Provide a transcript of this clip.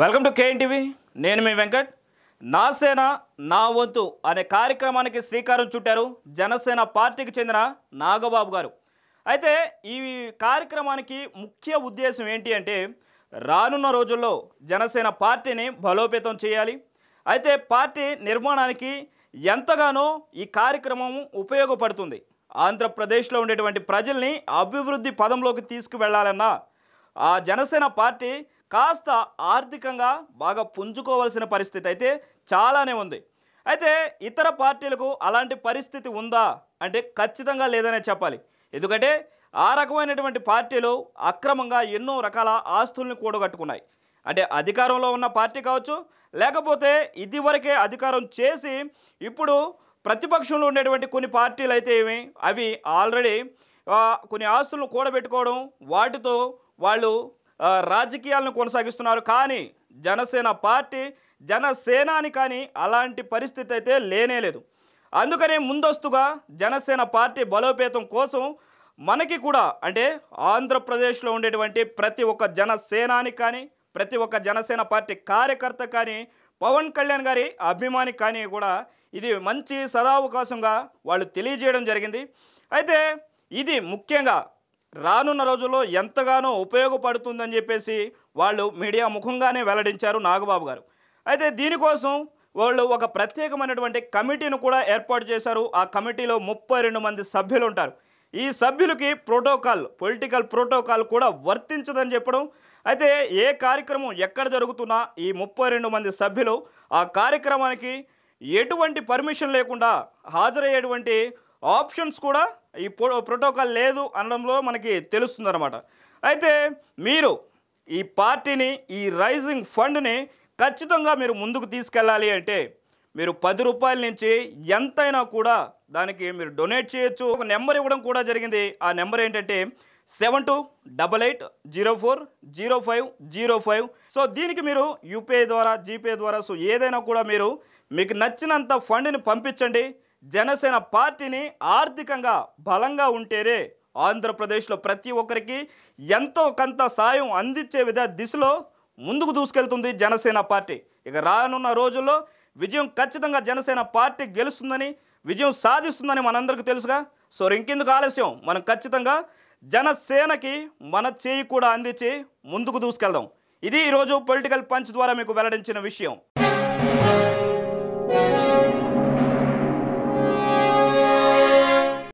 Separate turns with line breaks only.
welcome to KNTV నేను మీ వెంకట్ నా సేన నా వంతు అనే కార్యక్రమానికి శ్రీకారం చుట్టారు జనసేన పార్టీకి చెందిన నాగబాబు గారు అయితే ఈ కార్యక్రమానికి ముఖ్య ఉద్దేశం ఏంటి అంటే రానున్న రోజుల్లో జనసేన పార్టీని బలోపేతం చేయాలి అయితే పార్టీ నిర్మాణానికి ఎంతగానో ఈ కార్యక్రమం ఉపయోగపడుతుంది ఆంధ్రప్రదేశ్లో ఉండేటువంటి ప్రజల్ని అభివృద్ధి పదంలోకి తీసుకువెళ్లాలన్నా ఆ జనసేన పార్టీ కాస్త ఆర్థికంగా బాగా పుంజుకోవాల్సిన పరిస్థితి అయితే చాలానే ఉంది అయితే ఇతర పార్టీలకు అలాంటి పరిస్థితి ఉందా అంటే ఖచ్చితంగా లేదనే చెప్పాలి ఎందుకంటే ఆ రకమైనటువంటి పార్టీలు అక్రమంగా ఎన్నో రకాల ఆస్తుల్ని కూడగట్టుకున్నాయి అంటే అధికారంలో ఉన్న పార్టీ కావచ్చు లేకపోతే ఇదివరకే అధికారం చేసి ఇప్పుడు ప్రతిపక్షంలో ఉండేటువంటి కొన్ని పార్టీలు అయితే ఏమి అవి ఆల్రెడీ కొన్ని ఆస్తులను కూడబెట్టుకోవడం వాటితో వాళ్ళు రాజకీయాలను కొనసాగిస్తున్నారు కానీ జనసేన పార్టీ జనసేనాని కానీ అలాంటి పరిస్థితి అయితే లేనేలేదు అందుకనే ముందస్తుగా జనసేన పార్టీ బలోపేతం కోసం మనకి కూడా అంటే ఆంధ్రప్రదేశ్లో ఉండేటువంటి ప్రతి ఒక్క జనసేనాని కానీ ప్రతి ఒక్క జనసేన పార్టీ కార్యకర్త కానీ పవన్ కళ్యాణ్ గారి అభిమాని కానీ కూడా ఇది మంచి సదావకాశంగా వాళ్ళు తెలియజేయడం జరిగింది అయితే ఇది ముఖ్యంగా రానున్న రోజుల్లో ఎంతగానో ఉపయోగపడుతుందని చెప్పేసి వాళ్ళు మీడియా ముఖంగానే వెల్లడించారు నాగబాబు గారు అయితే దీనికోసం వాళ్ళు ఒక ప్రత్యేకమైనటువంటి కమిటీని కూడా ఏర్పాటు చేశారు ఆ కమిటీలో ముప్పై రెండు మంది సభ్యులు ఉంటారు ఈ సభ్యులకి ప్రోటోకాల్ పొలిటికల్ ప్రోటోకాల్ కూడా వర్తించదని చెప్పడం అయితే ఏ కార్యక్రమం ఎక్కడ జరుగుతున్నా ఈ ముప్పై రెండు మంది సభ్యులు ఆ కార్యక్రమానికి ఎటువంటి పర్మిషన్ లేకుండా హాజరయ్యేటువంటి ఆప్షన్స్ కూడా ఈ ప్రోటోకాల్ లేదు అనడంలో మనకి తెలుస్తుందన్నమాట అయితే మీరు ఈ పార్టీని ఈ రైజింగ్ ఫండ్ని ఖచ్చితంగా మీరు ముందుకు తీసుకెళ్ళాలి అంటే మీరు పది రూపాయల నుంచి ఎంతైనా కూడా దానికి మీరు డొనేట్ చేయొచ్చు ఒక నెంబర్ ఇవ్వడం కూడా జరిగింది ఆ నెంబర్ ఏంటంటే seven two double eight zero four zero five zero five so దీనికి మీరు యూపీఐ ద్వారా జీపే ద్వారా సో ఏదైనా కూడా మీరు మీకు నచ్చినంత ఫండ్ని పంపించండి జనసేన పార్టీని ఆర్థికంగా బలంగా ఉంటేనే ఆంధ్రప్రదేశ్లో ప్రతి ఒక్కరికి ఎంతో కొంత సాయం అందించే విధ దిశలో ముందుకు దూసుకెళ్తుంది జనసేన పార్టీ ఇక రానున్న రోజుల్లో విజయం ఖచ్చితంగా జనసేన పార్టీ గెలుస్తుందని విజయం సాధిస్తుందని మనందరికీ తెలుసుగా సో ఇంకెందుకు ఆలస్యం మనం ఖచ్చితంగా జనసేనకి మన చేయి కూడా అందించి ముందుకు దూసుకెళ్దాం ఇది ఈరోజు పొలిటికల్ పంచ్ ద్వారా మీకు వెల్లడించిన విషయం